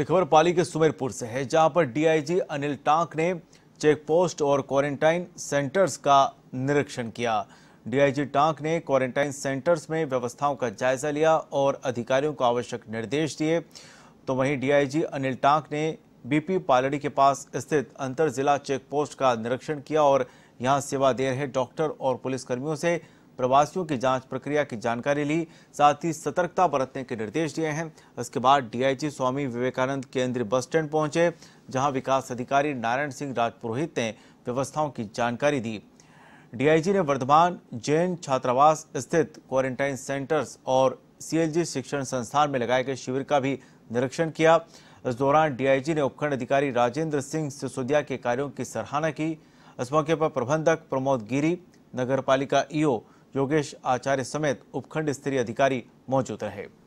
खबर पाली के सुमेरपुर से है जहां पर डीआईजी अनिल टांक ने चेक पोस्ट और क्वारंटाइन सेंटर्स का निरीक्षण किया डीआईजी टांक ने क्वारंटाइन सेंटर्स में व्यवस्थाओं का जायजा लिया और अधिकारियों को आवश्यक निर्देश दिए तो वहीं डीआईजी अनिल टांक ने बीपी पालड़ी के पास स्थित अंतर जिला चेक पोस्ट का निरीक्षण किया और यहां सेवा दे रहे डॉक्टर और पुलिसकर्मियों से प्रवासियों की जांच प्रक्रिया की जानकारी ली साथ ही सतर्कता बरतने के निर्देश दिए हैं इसके बाद डीआईजी स्वामी विवेकानंद केंद्रीय बस स्टैंड पहुंचे जहां विकास अधिकारी नारायण सिंह राजपुरोहित ने व्यवस्थाओं की जानकारी दी डीआईजी ने वर्धमान जैन छात्रावास स्थित क्वारंटाइन सेंटर्स और सीएलजी शिक्षण संस्थान में लगाए गए शिविर का भी निरीक्षण किया इस दौरान डीआईजी ने उपखंड अधिकारी राजेंद्र सिंह सिसोदिया के कार्यों की सराहना की इस मौके पर प्रबंधक प्रमोद गिरी नगर पालिका ईओ योगेश आचार्य समेत उपखंड स्तरीय अधिकारी मौजूद रहे